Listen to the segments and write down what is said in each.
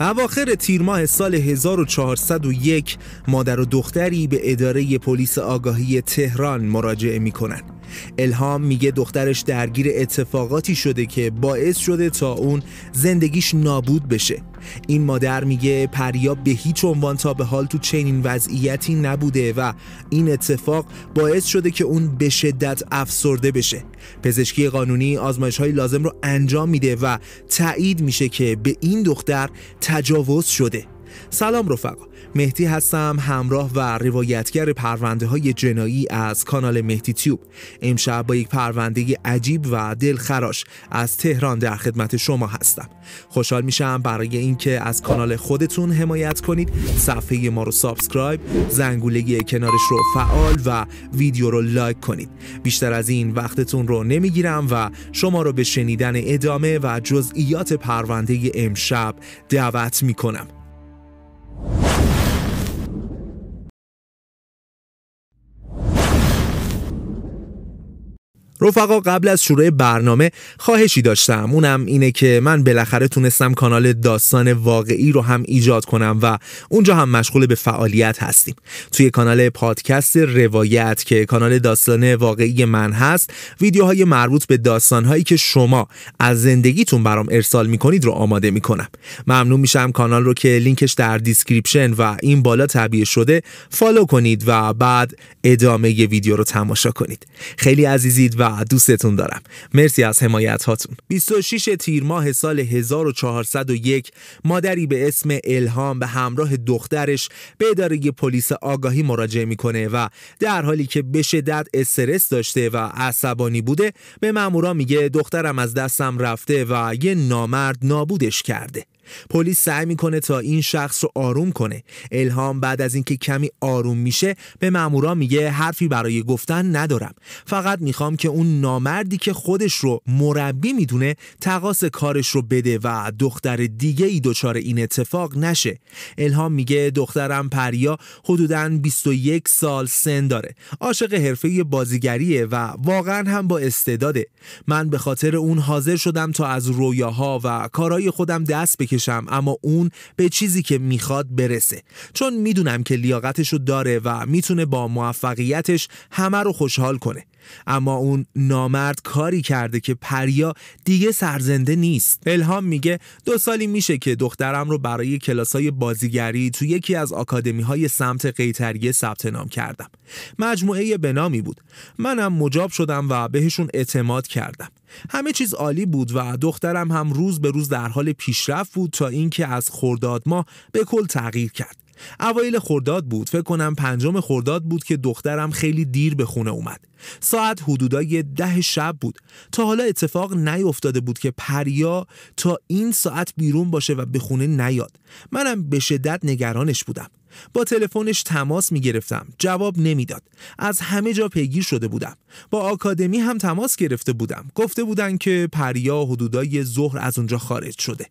اواخر تیر ماه سال 1401 مادر و دختری به اداره پلیس آگاهی تهران مراجعه می الهام میگه دخترش درگیر اتفاقاتی شده که باعث شده تا اون زندگیش نابود بشه این مادر میگه پریا به هیچ عنوان تا به حال تو چنین وضعیتی نبوده و این اتفاق باعث شده که اون به شدت افسرده بشه پزشکی قانونی آزمایش های لازم رو انجام میده و تایید میشه که به این دختر تجاوز شده سلام رفقا مهدی هستم همراه و روایتگر پرونده های جنایی از کانال مهدی تیوب امشب با یک پرونده عجیب و دلخراش از تهران در خدمت شما هستم خوشحال میشم برای اینکه از کانال خودتون حمایت کنید صفحه ما رو سابسکرایب زنگوله کنارش رو فعال و ویدیو رو لایک کنید بیشتر از این وقتتون رو نمیگیرم و شما رو به شنیدن ادامه و جزئیات پرونده امشب دعوت میکنم رفقا قبل از شروع برنامه خواهشی داشتم اونم اینه که من بالاخره تونستم کانال داستان واقعی رو هم ایجاد کنم و اونجا هم مشغول به فعالیت هستیم توی کانال پادکست روایت که کانال داستان واقعی من هست ویدیوهای مربوط به داستانهایی که شما از زندگیتون برام ارسال میکنید رو آماده میکنم ممنون میشم کانال رو که لینکش در دیسکریپشن و این بالا تبیه شده فالو کنید و بعد ادامه ی ویدیو رو تماشا کنید خیلی عزیزید و دوستتون دارم مرسی از حمایت هاتون 26 تیر ماه سال 1401 مادری به اسم الهام به همراه دخترش به اداره پلیس آگاهی مراجعه میکنه و در حالی که به شدت استرس داشته و عصبانی بوده به مامورا میگه دخترم از دستم رفته و یه نامرد نابودش کرده پلیس سعی میکنه تا این شخص رو آروم کنه الهام بعد از اینکه کمی آروم میشه به مامورا میگه حرفی برای گفتن ندارم فقط میخوام که اون نامردی که خودش رو مربی میدونه تقاس کارش رو بده و دختر دیگه ای دچار این اتفاق نشه الهام میگه دخترم پریا حدوداً 21 سال سن داره عاشق حرفه بازیگریه و واقعا هم با استعداده من به خاطر اون حاضر شدم تا از رویاها و کارهای خودم دست بکشم اما اون به چیزی که میخواد برسه چون میدونم که لیاقتش رو داره و میتونه با موفقیتش همه رو خوشحال کنه اما اون نامرد کاری کرده که پریا دیگه سرزنده نیست الهام میگه دو سالی میشه که دخترم رو برای کلاسای بازیگری تو یکی از آکادمی های سمت قیتریه ثبت نام کردم مجموعه بنامی بود منم مجاب شدم و بهشون اعتماد کردم همه چیز عالی بود و دخترم هم روز به روز در حال پیشرفت بود تا اینکه از خرداد ما به کل تغییر کرد اوایل خرداد بود فکر کنم پنجم خرداد بود که دخترم خیلی دیر به خونه اومد ساعت حدودای ده شب بود تا حالا اتفاق نیفتاده بود که پریا تا این ساعت بیرون باشه و به خونه نیاد منم به شدت نگرانش بودم با تلفنش تماس می گرفتم جواب نمیداد از همه جا پیگیر شده بودم با آکادمی هم تماس گرفته بودم گفته بودن که پریا حدودای ظهر از اونجا خارج شده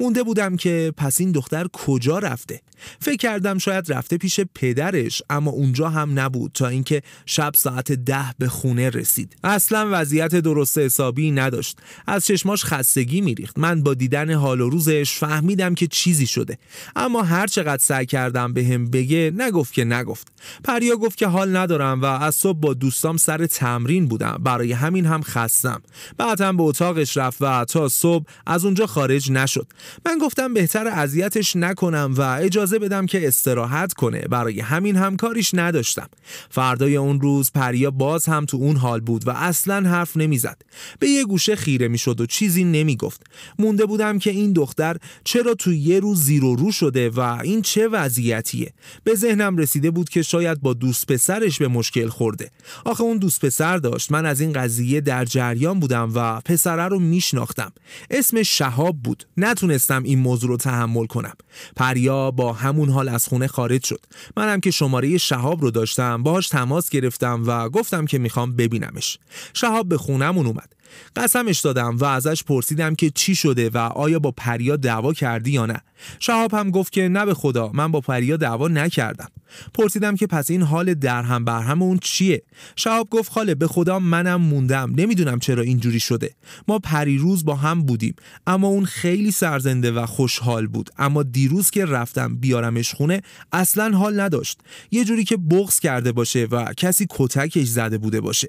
مونده بودم که پس این دختر کجا رفته فکر کردم شاید رفته پیش پدرش اما اونجا هم نبود تا اینکه شب ساعت ده به خونه رسید اصلا وضعیت درست حسابی نداشت از چشماش خستگی میریخت من با دیدن حال و روزش فهمیدم که چیزی شده اما هر چقدر سعی کردم به هم بگه نگفت که نگفت پریا گفت که حال ندارم و از صبح با دوستام سر تمرین بودم برای همین هم خستم بعد هم به اتاقش رفت و تا صبح از اونجا خارج نشد من گفتم بهتر اذیتش نکنم و اجازه بدم که استراحت کنه برای همین همکاریش نداشتم فردای اون روز پریا باز هم تو اون حال بود و اصلا حرف نمیزد به یه گوشه خیره میشد و چیزی نمیگفت مونده بودم که این دختر چرا تو یه روز زیر و رو شده و این چه وضعیتیه به ذهنم رسیده بود که شاید با دوست پسرش به مشکل خورده آخه اون دوست پسر داشت من از این قضیه در جریان بودم و پسره رو میشناختم اسم شهاب بود نه نتونستم این موضوع رو تحمل کنم پریا با همون حال از خونه خارج شد منم که شماره شهاب رو داشتم باهاش تماس گرفتم و گفتم که میخوام ببینمش شهاب به خونمون اومد قسمش دادم و ازش پرسیدم که چی شده و آیا با پریا دعوا کردی یا نه شهاب هم گفت که نه به خدا من با پریا دعوا نکردم پرسیدم که پس این حال درهم برهم اون چیه شهاب گفت خاله به خدا منم موندم نمیدونم چرا اینجوری شده ما پریروز با هم بودیم اما اون خیلی سرزنده و خوشحال بود اما دیروز که رفتم بیارمش خونه اصلا حال نداشت یه جوری که بغض کرده باشه و کسی کتکش زده بوده باشه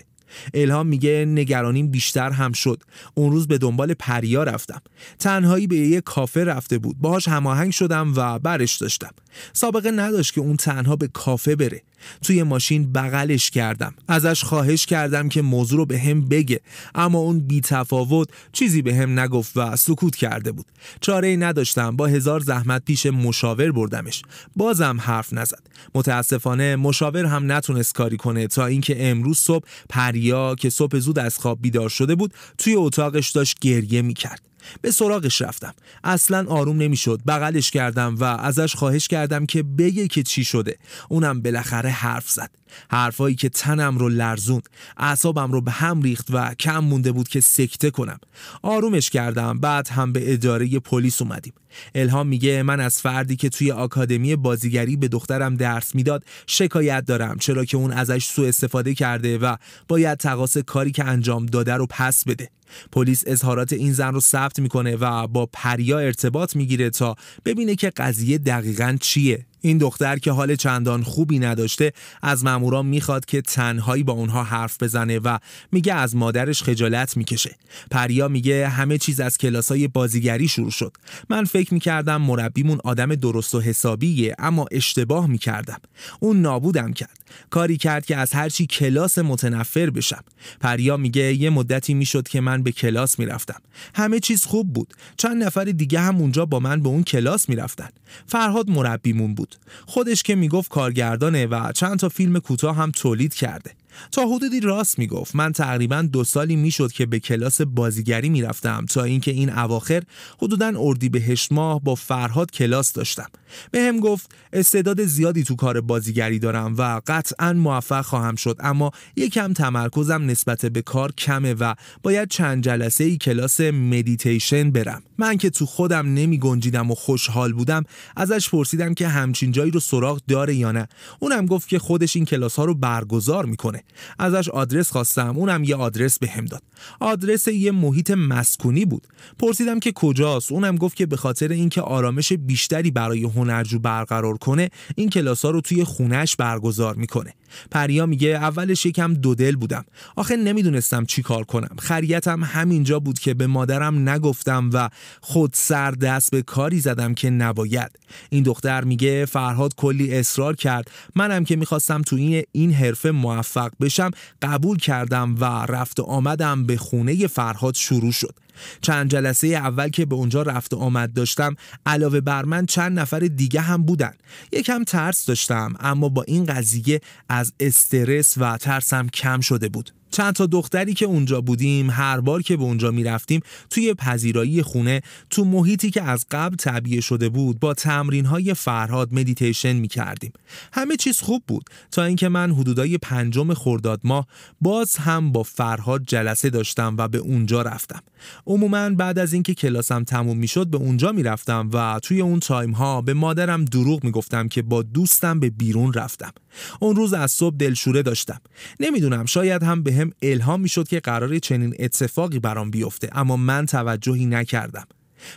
الهام میگه نگرانیم بیشتر هم شد اون روز به دنبال پریا رفتم تنهایی به یه کافه رفته بود باهاش هماهنگ شدم و برش داشتم سابقه نداشت که اون تنها به کافه بره توی ماشین بغلش کردم ازش خواهش کردم که موضوع رو به هم بگه اما اون بی تفاوت چیزی به هم نگفت و سکوت کرده بود چاره ای نداشتم با هزار زحمت پیش مشاور بردمش بازم حرف نزد متاسفانه مشاور هم نتونست کاری کنه تا اینکه امروز صبح پریا که صبح زود از خواب بیدار شده بود توی اتاقش داشت گریه میکرد به سراغش رفتم اصلا آروم نمیشد بغلش کردم و ازش خواهش کردم که بگه که چی شده اونم بالاخره حرف زد حرفایی که تنم رو لرزون اعصابم رو به هم ریخت و کم مونده بود که سکته کنم آرومش کردم بعد هم به اداره پلیس اومدیم الهام میگه من از فردی که توی آکادمی بازیگری به دخترم درس میداد شکایت دارم چرا که اون ازش سوء استفاده کرده و باید تقاس کاری که انجام داده رو پس بده پلیس اظهارات این زن رو ثبت میکنه و با پریا ارتباط میگیره تا ببینه که قضیه دقیقا چیه این دختر که حال چندان خوبی نداشته از مامورا میخواد که تنهایی با اونها حرف بزنه و میگه از مادرش خجالت میکشه پریا میگه همه چیز از کلاسای بازیگری شروع شد من فکر میکردم مربیمون آدم درست و حسابیه اما اشتباه میکردم اون نابودم کرد کاری کرد که از هرچی کلاس متنفر بشم پریا میگه یه مدتی میشد که من به کلاس میرفتم همه چیز خوب بود چند نفر دیگه هم اونجا با من به اون کلاس میرفتن فرهاد مربیمون بود خودش که میگفت کارگردانه و چند تا فیلم کوتاه هم تولید کرده تا حدودی راست میگفت من تقریبا دو سالی میشد که به کلاس بازیگری میرفتم تا اینکه این اواخر حدودا اردی به ماه با فرهاد کلاس داشتم به هم گفت استعداد زیادی تو کار بازیگری دارم و قطعا موفق خواهم شد اما یکم تمرکزم نسبت به کار کمه و باید چند جلسه ای کلاس مدیتیشن برم من که تو خودم نمی گنجیدم و خوشحال بودم ازش پرسیدم که همچین جایی رو سراغ داره یا نه اونم گفت که خودش این کلاس ها رو برگزار میکنه ازش آدرس خواستم اونم یه آدرس بهم هم داد آدرس یه محیط مسکونی بود پرسیدم که کجاست اونم گفت که به خاطر اینکه آرامش بیشتری برای هنرجو برقرار کنه این ها رو توی خونش برگزار میکنه پریا میگه اولش یکم دودل بودم آخه نمیدونستم چی کار کنم خریتم همینجا بود که به مادرم نگفتم و خود سر دست به کاری زدم که نباید این دختر میگه فرهاد کلی اصرار کرد منم که میخواستم تو این این حرفه موفق بشم قبول کردم و رفت آمدم به خونه فرهاد شروع شد چند جلسه اول که به اونجا رفت و آمد داشتم علاوه بر من چند نفر دیگه هم بودن یکم ترس داشتم اما با این قضیه از استرس و ترسم کم شده بود چند تا دختری که اونجا بودیم هر بار که به اونجا میرفتیم توی پذیرایی خونه تو محیطی که از قبل تبیه شده بود با تمرین های فرهاد مدیتیشن کردیم. همه چیز خوب بود تا اینکه من حدودای پنجم خرداد ماه باز هم با فرهاد جلسه داشتم و به اونجا رفتم عموما بعد از اینکه کلاسم تموم شد به اونجا رفتم و توی اون تایم ها به مادرم دروغ گفتم که با دوستم به بیرون رفتم اون روز از صبح دلشوره داشتم نمیدونم شاید هم به هم الهام میشد که قرار چنین اتفاقی برام بیفته اما من توجهی نکردم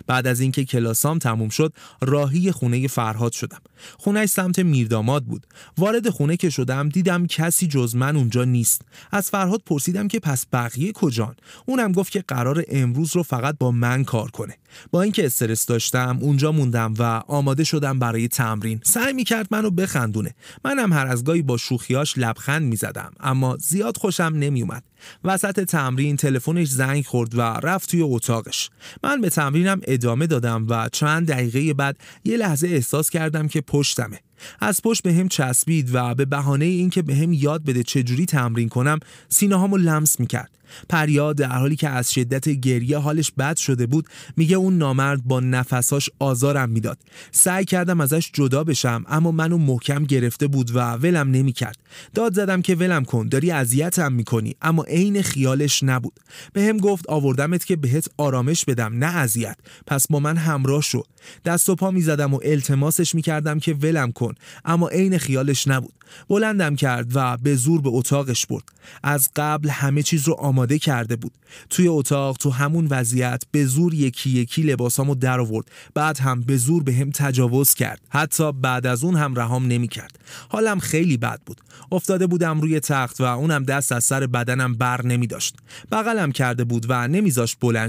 بعد از اینکه کلاسام تموم شد راهی خونه فرهاد شدم خونه سمت میرداماد بود وارد خونه که شدم دیدم کسی جز من اونجا نیست از فرهاد پرسیدم که پس بقیه کجان اونم گفت که قرار امروز رو فقط با من کار کنه با اینکه استرس داشتم اونجا موندم و آماده شدم برای تمرین سعی کرد منو بخندونه منم هر از گاهی با شوخیاش لبخند زدم اما زیاد خوشم نمیومد وسط تمرین تلفنش زنگ خورد و رفت توی اتاقش من به تمرینم ادامه دادم و چند دقیقه بعد یه لحظه احساس کردم که پشتمه از پشت به هم چسبید و به بهانه اینکه به هم یاد بده چجوری تمرین کنم سینه هامو لمس میکرد پریا در حالی که از شدت گریه حالش بد شده بود میگه اون نامرد با نفساش آزارم میداد سعی کردم ازش جدا بشم اما منو محکم گرفته بود و ولم نمیکرد داد زدم که ولم کن داری اذیتم میکنی اما عین خیالش نبود به هم گفت آوردمت که بهت آرامش بدم نه اذیت پس با من همراه شد دست و پا میزدم و التماسش میکردم که ولم کن اما عین خیالش نبود بلندم کرد و به زور به اتاقش برد از قبل همه چیز رو آماده کرده بود توی اتاق تو همون وضعیت به زور یکی یکی لباسامو در آورد بعد هم به زور به هم تجاوز کرد حتی بعد از اون هم رهام نمی کرد حالم خیلی بد بود افتاده بودم روی تخت و اونم دست از سر بدنم بر نمی داشت بغلم کرده بود و نمیذاش بلند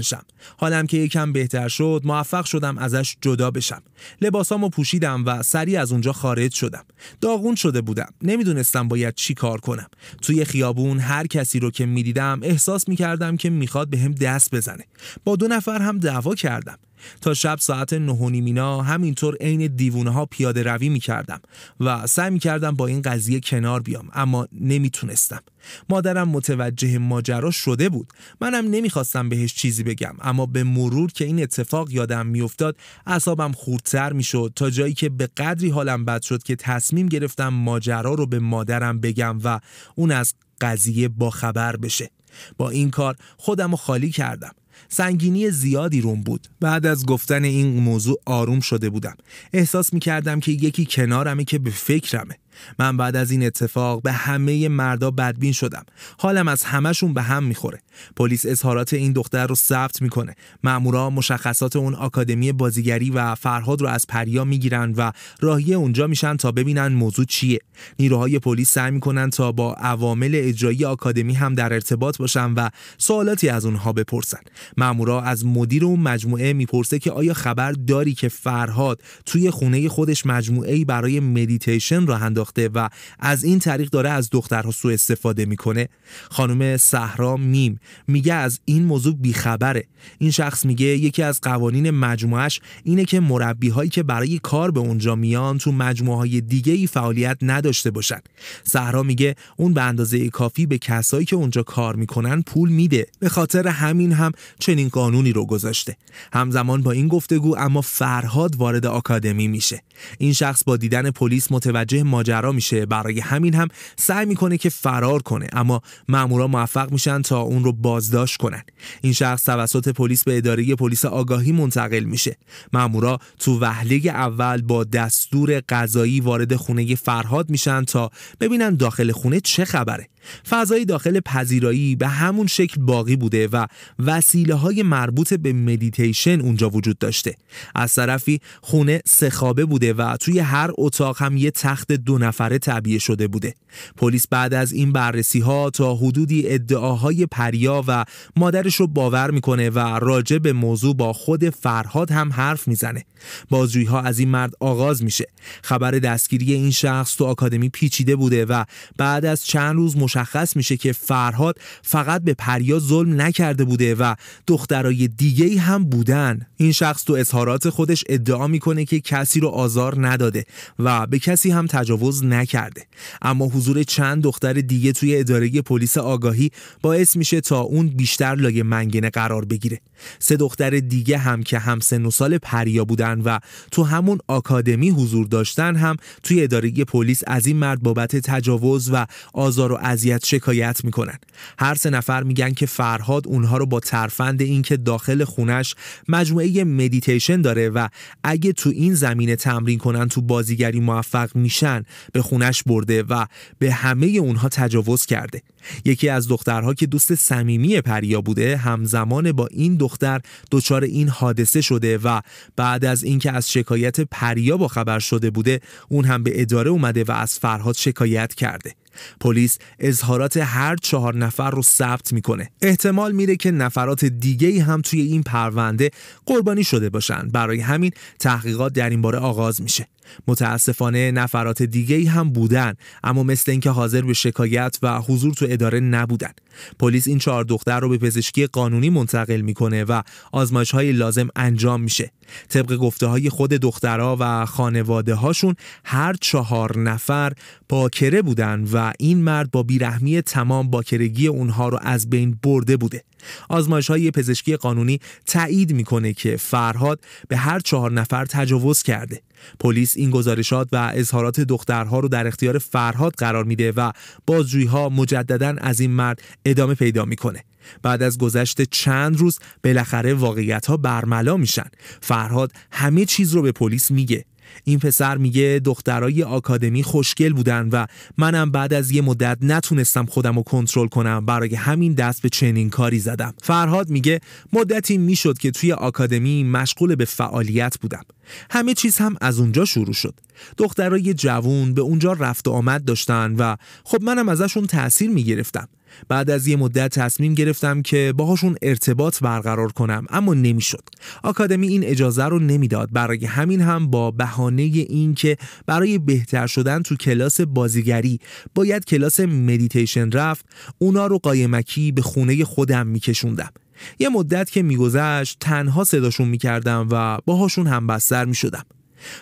حالم که یکم بهتر شد موفق شدم ازش جدا بشم لباسامو پوشیدم و سری از اونجا خارج شدم داغون شده بودم بودم نمیدونستم باید چی کار کنم توی خیابون هر کسی رو که میدیدم احساس میکردم که میخواد به هم دست بزنه با دو نفر هم دعوا کردم تا شب ساعت نهونیمینا همینطور عین دیوونه ها پیاده روی می کردم و سعی می کردم با این قضیه کنار بیام اما نمیتونستم مادرم متوجه ماجرا شده بود منم نمیخواستم بهش چیزی بگم اما به مرور که این اتفاق یادم میافتاد اعصابم خوردتر میشد تا جایی که به قدری حالم بد شد که تصمیم گرفتم ماجرا رو به مادرم بگم و اون از قضیه خبر بشه با این کار خودم رو خالی کردم سنگینی زیادی روم بود بعد از گفتن این موضوع آروم شده بودم احساس می کردم که یکی کنارمه که به فکرمه من بعد از این اتفاق به همه مردا بدبین شدم حالم از همهشون به هم میخوره پلیس اظهارات این دختر رو ثبت میکنه مامورا مشخصات اون آکادمی بازیگری و فرهاد رو از پریا میگیرن و راهی اونجا میشن تا ببینن موضوع چیه نیروهای پلیس سعی میکنن تا با عوامل اجرایی آکادمی هم در ارتباط باشن و سوالاتی از اونها بپرسن مامورا از مدیر اون مجموعه میپرسه که آیا خبر داری که فرهاد توی خونه خودش مجموعه برای مدیتیشن راه و از این طریق داره از دخترها سوء استفاده میکنه خانم صحرا میم میگه از این موضوع بیخبره این شخص میگه یکی از قوانین مجموعش اینه که مربی هایی که برای کار به اونجا میان تو مجموعه های دیگه ای فعالیت نداشته باشن صحرا میگه اون به اندازه کافی به کسایی که اونجا کار میکنن پول میده به خاطر همین هم چنین قانونی رو گذاشته همزمان با این گفتگو اما فرهاد وارد آکادمی میشه این شخص با دیدن پلیس متوجه ماجرا میشه برای همین هم سعی میکنه که فرار کنه اما مامورا موفق میشن تا اون رو بازداشت کنن این شخص توسط پلیس به اداره پلیس آگاهی منتقل میشه مامورا تو وهله اول با دستور قضایی وارد خونه فرهاد میشن تا ببینن داخل خونه چه خبره فضای داخل پذیرایی به همون شکل باقی بوده و وسیله های مربوط به مدیتیشن اونجا وجود داشته از طرفی خونه سخابه بوده و توی هر اتاق هم یه تخت دو نفره تعبیه شده بوده پلیس بعد از این بررسی ها تا حدودی ادعاهای پریا و مادرش رو باور میکنه و راجع به موضوع با خود فرهاد هم حرف میزنه بازجوی ها از این مرد آغاز میشه خبر دستگیری این شخص تو آکادمی پیچیده بوده و بعد از چند روز مش مشخص میشه که فرهاد فقط به پریا ظلم نکرده بوده و دخترای دیگه ای هم بودن این شخص تو اظهارات خودش ادعا میکنه که کسی رو آزار نداده و به کسی هم تجاوز نکرده اما حضور چند دختر دیگه توی اداره پلیس آگاهی باعث میشه تا اون بیشتر لایه منگنه قرار بگیره سه دختر دیگه هم که هم سن و سال پریا بودن و تو همون آکادمی حضور داشتن هم توی اداره پلیس از این مرد بابت تجاوز و آزار و شکایت میکنن هر سه نفر میگن که فرهاد اونها رو با ترفند اینکه داخل خونش مجموعه مدیتیشن داره و اگه تو این زمینه تمرین کنن تو بازیگری موفق میشن به خونش برده و به همه اونها تجاوز کرده یکی از دخترها که دوست صمیمی پریا بوده همزمان با این دختر دچار این حادثه شده و بعد از اینکه از شکایت پریا با خبر شده بوده اون هم به اداره اومده و از فرهاد شکایت کرده پلیس اظهارات هر چهار نفر رو ثبت میکنه احتمال میره که نفرات دیگه هم توی این پرونده قربانی شده باشن برای همین تحقیقات در این باره آغاز میشه متاسفانه نفرات دیگه ای هم بودن اما مثل اینکه حاضر به شکایت و حضور تو اداره نبودن پلیس این چهار دختر رو به پزشکی قانونی منتقل میکنه و آزمایش های لازم انجام میشه طبق گفته های خود دخترها و خانواده هاشون هر چهار نفر باکره بودن و این مرد با بیرحمی تمام باکرگی اونها رو از بین برده بوده آزمایش های پزشکی قانونی تایید میکنه که فرهاد به هر چهار نفر تجاوز کرده پلیس این گزارشات و اظهارات دخترها رو در اختیار فرهاد قرار میده و بازجویی ها مجددا از این مرد ادامه پیدا میکنه بعد از گذشت چند روز بالاخره واقعیت ها برملا میشن فرهاد همه چیز رو به پلیس میگه این پسر میگه دخترای آکادمی خوشگل بودن و منم بعد از یه مدت نتونستم خودم رو کنترل کنم برای همین دست به چنین کاری زدم فرهاد میگه مدتی میشد که توی آکادمی مشغول به فعالیت بودم همه چیز هم از اونجا شروع شد دخترای جوون به اونجا رفت و آمد داشتن و خب منم ازشون تاثیر میگرفتم بعد از یه مدت تصمیم گرفتم که باهاشون ارتباط برقرار کنم اما نمیشد. آکادمی این اجازه رو نمیداد. برای همین هم با بهانه اینکه برای بهتر شدن تو کلاس بازیگری باید کلاس مدیتیشن رفت، اونا رو قایمکی به خونه خودم میکشوندم. یه مدت که میگذشت تنها صداشون میکردم و باهاشون همبستر میشدم.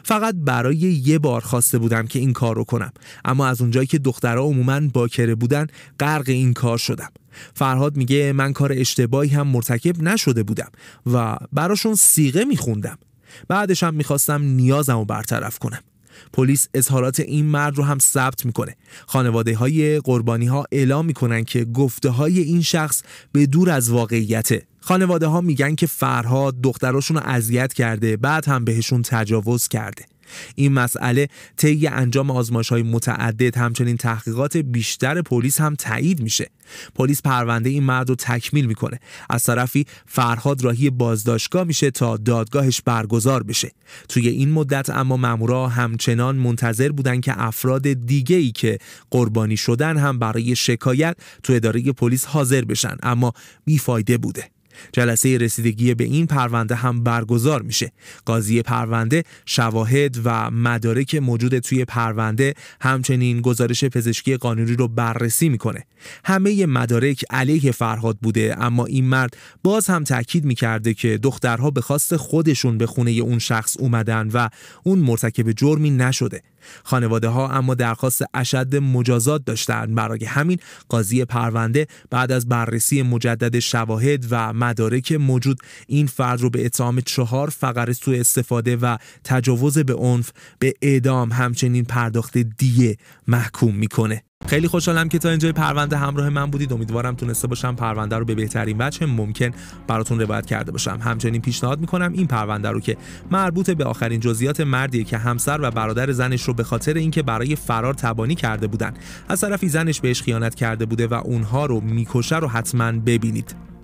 فقط برای یه بار خواسته بودم که این کار رو کنم اما از اونجایی که دخترها عموما باکره بودن غرق این کار شدم فرهاد میگه من کار اشتباهی هم مرتکب نشده بودم و براشون سیغه میخوندم بعدش هم میخواستم نیازم رو برطرف کنم پلیس اظهارات این مرد رو هم ثبت میکنه خانواده های قربانی ها اعلام میکنن که گفته های این شخص به دور از واقعیته خانواده ها میگن که فرهاد دختراشون رو اذیت کرده بعد هم بهشون تجاوز کرده این مسئله طی انجام آزمایش های متعدد همچنین تحقیقات بیشتر پلیس هم تایید میشه پلیس پرونده این مرد رو تکمیل میکنه از طرفی فرهاد راهی بازداشتگاه میشه تا دادگاهش برگزار بشه توی این مدت اما مامورا همچنان منتظر بودن که افراد دیگه ای که قربانی شدن هم برای شکایت تو اداره پلیس حاضر بشن اما بیفایده بوده جلسه رسیدگی به این پرونده هم برگزار میشه قاضی پرونده شواهد و مدارک موجود توی پرونده همچنین گزارش پزشکی قانونی رو بررسی میکنه همه مدارک علیه فرهاد بوده اما این مرد باز هم تاکید میکرده که دخترها به خواست خودشون به خونه اون شخص اومدن و اون مرتکب جرمی نشده خانواده ها اما درخواست اشد مجازات داشتند برای همین قاضی پرونده بعد از بررسی مجدد شواهد و مدارک موجود این فرد رو به اتهام چهار فقره سوء استفاده و تجاوز به عنف به اعدام همچنین پرداخت دیه محکوم میکنه خیلی خوشحالم که تا اینجای پرونده همراه من بودید امیدوارم تونسته باشم پرونده رو به بهترین وجه ممکن براتون روایت کرده باشم همچنین پیشنهاد میکنم این پرونده رو که مربوط به آخرین جزئیات مردیه که همسر و برادر زنش رو به خاطر اینکه برای فرار تبانی کرده بودن از طرفی زنش بهش خیانت کرده بوده و اونها رو میکشه رو حتما ببینید